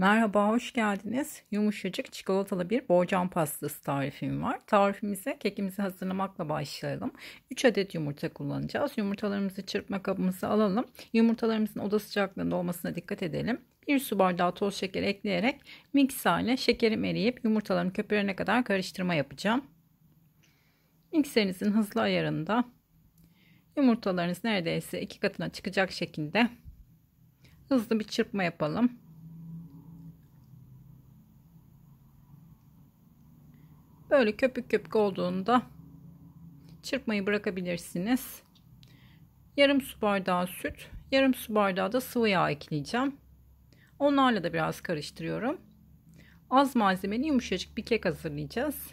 Merhaba, hoş geldiniz. Yumuşacık çikolatalı bir borcam pastası tarifim var. Tarifimize kekimizi hazırlamakla başlayalım. 3 adet yumurta kullanacağız. Yumurtalarımızı çırpma kabımıza alalım. Yumurtalarımızın oda sıcaklığında olmasına dikkat edelim. 1 su bardağı toz şeker ekleyerek mikserle şekerim eriyip yumurtaların köpürene kadar karıştırma yapacağım. Mikserinizin hızlı ayarında yumurtalarınız neredeyse iki katına çıkacak şekilde hızlı bir çırpma yapalım. Böyle köpük köpük olduğunda çırpmayı bırakabilirsiniz. Yarım su bardağı süt, yarım su bardağı da sıvı yağ ekleyeceğim. Onlarla da biraz karıştırıyorum. Az malzemeli yumuşacık bir kek hazırlayacağız.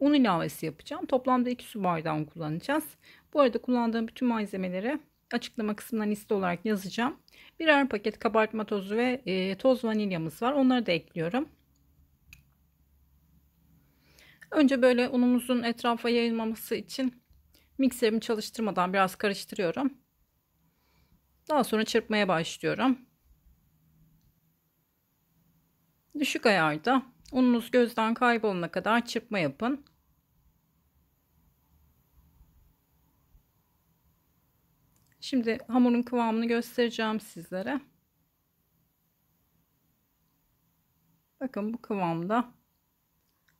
Un ilavesi yapacağım. Toplamda 2 su bardağı un kullanacağız. Bu arada kullandığım bütün malzemeleri açıklama kısmından liste olarak yazacağım. Birer paket kabartma tozu ve e, toz vanilyamız var. Onları da ekliyorum. Önce böyle unumuzun etrafa yayılmaması için mikserimi çalıştırmadan biraz karıştırıyorum. Daha sonra çırpmaya başlıyorum. Düşük ayarda ununuz gözden kaybolana kadar çırpma yapın. Şimdi hamurun kıvamını göstereceğim sizlere. Bakın bu kıvamda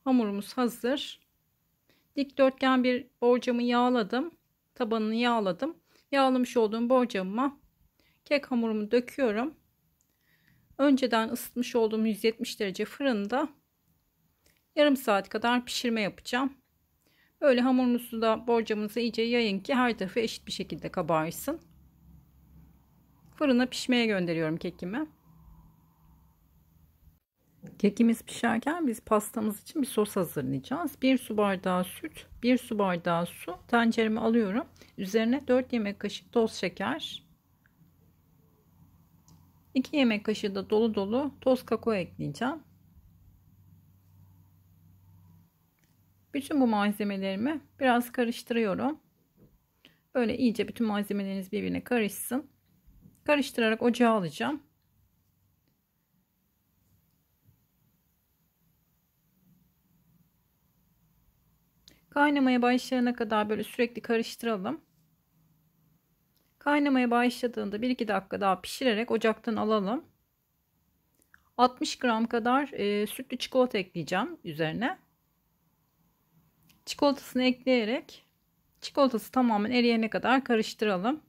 hamurumuz hazır. Dikdörtgen bir borcamı yağladım. Tabanını yağladım. Yağlamış olduğum borcamıma kek hamurumu döküyorum. Önceden ısıtmış olduğum 170 derece fırında yarım saat kadar pişirme yapacağım. Öyle hamurunuzu da borcamınızı iyice yayın ki her tarafı eşit bir şekilde kabarsın. Fırına pişmeye gönderiyorum kekimi. Kekimiz pişerken biz pastamız için bir sos hazırlayacağız. 1 su bardağı süt, 1 su bardağı su. Tenceremi alıyorum. Üzerine 4 yemek kaşığı toz şeker. 2 yemek kaşığı da dolu dolu toz kakao ekleyeceğim. Bütün bu malzemelerimi biraz karıştırıyorum. Böyle iyice bütün malzemeleriniz birbirine karışsın. Karıştırarak ocağa alacağım. Kaynamaya başlayana kadar böyle sürekli karıştıralım. Kaynamaya başladığında 1-2 dakika daha pişirerek ocaktan alalım. 60 gram kadar e, sütlü çikolata ekleyeceğim üzerine çikolatasını ekleyerek çikolatası tamamen eriyene kadar karıştıralım.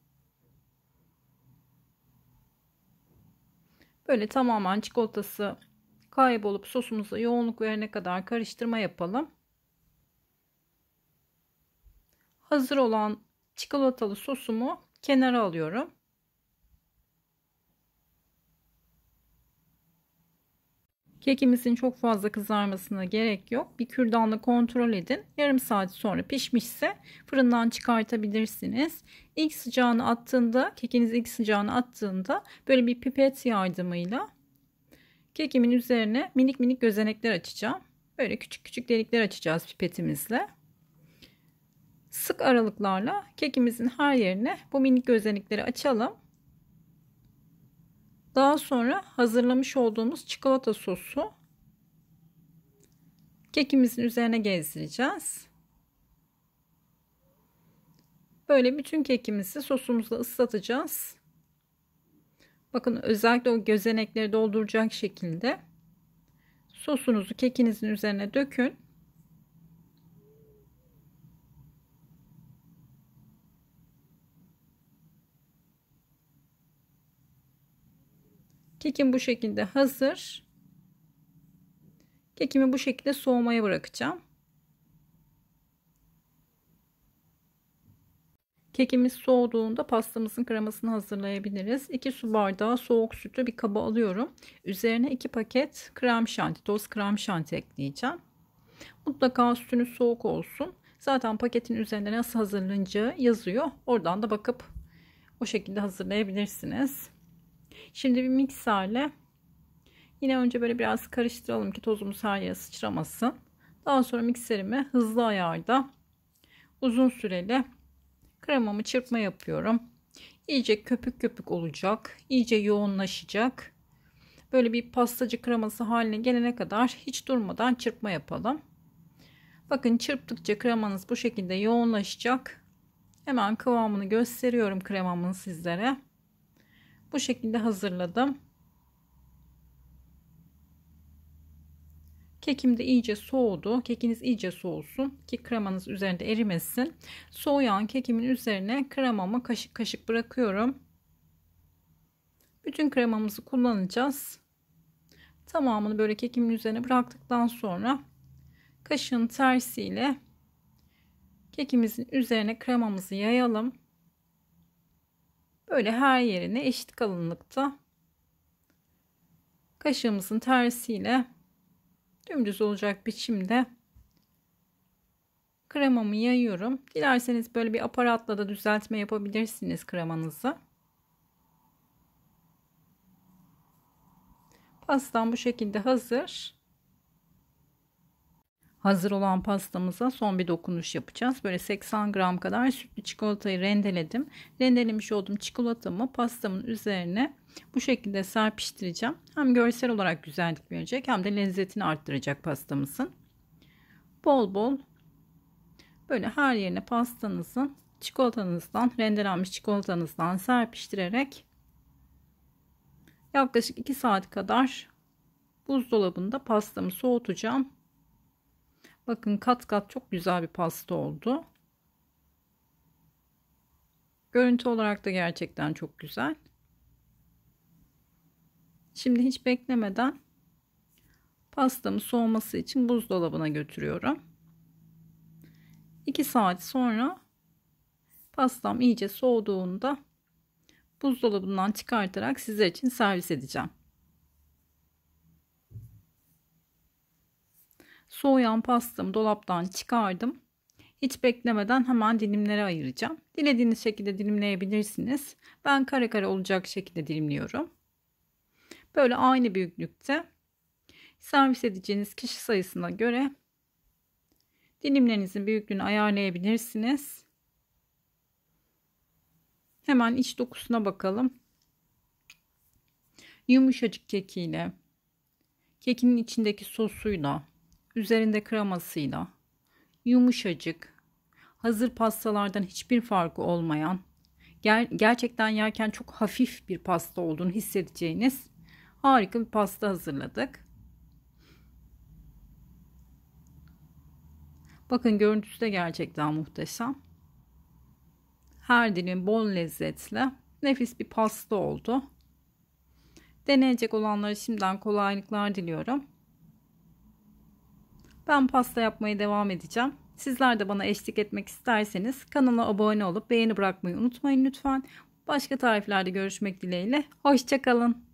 Böyle tamamen çikolatası kaybolup sosumuza yoğunluk verene kadar karıştırma yapalım. Hazır olan çikolatalı sosumu kenara alıyorum. Kekimizin çok fazla kızarmasına gerek yok. Bir kürdanla kontrol edin. Yarım saat sonra pişmişse fırından çıkartabilirsiniz. İlk sıcağını attığında, kekiniz ilk sıcağını attığında böyle bir pipet yardımıyla kekimin üzerine minik minik gözenekler açacağım. Böyle küçük küçük delikler açacağız pipetimizle. Sık aralıklarla kekimizin her yerine bu minik gözenekleri açalım. Daha sonra hazırlamış olduğumuz çikolata sosu kekimizin üzerine gezdireceğiz. Böyle bütün kekimizi sosumuzla ıslatacağız. Bakın özellikle o gözenekleri dolduracak şekilde sosunuzu kekinizin üzerine dökün. Kekim bu şekilde hazır. Kekimi bu şekilde soğumaya bırakacağım. Kekimiz soğuduğunda pastamızın kremasını hazırlayabiliriz. 2 su bardağı soğuk sütü bir kaba alıyorum. Üzerine 2 paket krem şanti, toz krem şanti ekleyeceğim. Mutlaka sütünüz soğuk olsun. Zaten paketin üzerinde nasıl hazırlanacağı yazıyor. Oradan da bakıp o şekilde hazırlayabilirsiniz. Şimdi bir mikserle yine önce böyle biraz karıştıralım ki tozumuz her yere sıçramasın. Daha sonra mikserimi hızlı ayarda uzun süreli kremamı çırpma yapıyorum. İyice köpük köpük olacak. iyice yoğunlaşacak. Böyle bir pastacı kreması haline gelene kadar hiç durmadan çırpma yapalım. Bakın çırptıkça kremanız bu şekilde yoğunlaşacak. Hemen kıvamını gösteriyorum kremamın sizlere. Bu şekilde hazırladım. Kekim de iyice soğudu. Kekiniz iyice soğusun ki kremanız üzerinde erimesin. Soğuyan kekimin üzerine kremamı kaşık kaşık bırakıyorum. Bütün kremamızı kullanacağız. Tamamını böyle kekimin üzerine bıraktıktan sonra kaşığın tersiyle kekimizin üzerine kremamızı yayalım. Böyle her yerine eşit kalınlıkta kaşığımızın tersiyle dümdüz olacak biçimde kremamı yayıyorum. Dilerseniz böyle bir aparatla da düzeltme yapabilirsiniz kremanızı. Pastam bu şekilde hazır hazır olan pastamıza son bir dokunuş yapacağız. Böyle 80 gram kadar sütlü çikolatayı rendeledim. Rendelemiş olduğum çikolatamı pastamın üzerine bu şekilde serpiştireceğim. Hem görsel olarak güzellik verecek hem de lezzetini arttıracak pastamızın. Bol bol böyle her yerine pastanızın çikolatanızdan rendelenmiş çikolatanızdan serpiştirerek yaklaşık 2 saat kadar buzdolabında pastamı soğutacağım. Bakın kat kat çok güzel bir pasta oldu. Görüntü olarak da gerçekten çok güzel. Şimdi hiç beklemeden pastamı soğuması için buzdolabına götürüyorum. 2 saat sonra pastam iyice soğuduğunda buzdolabından çıkartarak sizler için servis edeceğim. Soğuyan pastamı dolaptan çıkardım. Hiç beklemeden hemen dilimlere ayıracağım. Dilediğiniz şekilde dilimleyebilirsiniz. Ben kare kare olacak şekilde dilimliyorum. Böyle aynı büyüklükte servis edeceğiniz kişi sayısına göre dilimlerinizin büyüklüğünü ayarlayabilirsiniz. Hemen iç dokusuna bakalım. Yumuşacık kekiyle, kekinin içindeki sosuyla üzerinde kremasıyla yumuşacık, hazır pastalardan hiçbir farkı olmayan, ger gerçekten yerken çok hafif bir pasta olduğunu hissedeceğiniz harika bir pasta hazırladık. Bakın görüntüsü de gerçekten muhteşem. Her dilim bol lezzetle nefis bir pasta oldu. Deneyecek olanlara şimdiden kolaylıklar diliyorum. Ben pasta yapmaya devam edeceğim. Sizler de bana eşlik etmek isterseniz kanala abone olup beğeni bırakmayı unutmayın lütfen. Başka tariflerde görüşmek dileğiyle. Hoşçakalın.